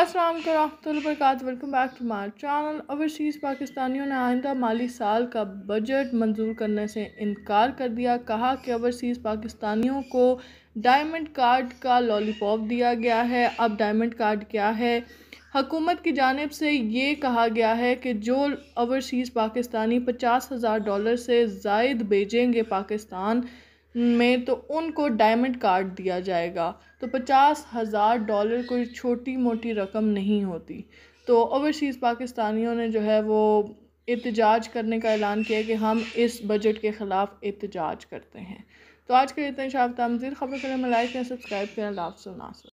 अस्सलाम वरहमत welcome back to मार चैनल ओवरसीज़ पाकिस्तानियों ने आइंदा माली साल का बजट मंजूर करने से इनकार कर दिया कहा कि ओवरसीज़ पाकिस्तानियों को डायमंड कार्ड का लॉलीपॉप दिया गया है अब डायमंड कार्ड क्या है हकूमत की जानब से ये कहा गया है कि जो ओवरसीज़ पाकिस्तानी पचास हज़ार डॉलर से जायद भेजेंगे पाकिस्तान में तो उनको डायमंड कार्ड दिया जाएगा तो पचास हज़ार डॉलर कोई छोटी मोटी रकम नहीं होती तो ओवरसीज़ पाकिस्तानियों ने जो है वो एहतजाज करने का ऐलान किया कि हम इस बजट के ख़िलाफ़ एहतजाज करते हैं तो आज के इतने शाफ तमजीर खबर करें लाइक करें सब्सक्राइब करें लाभ सुनासर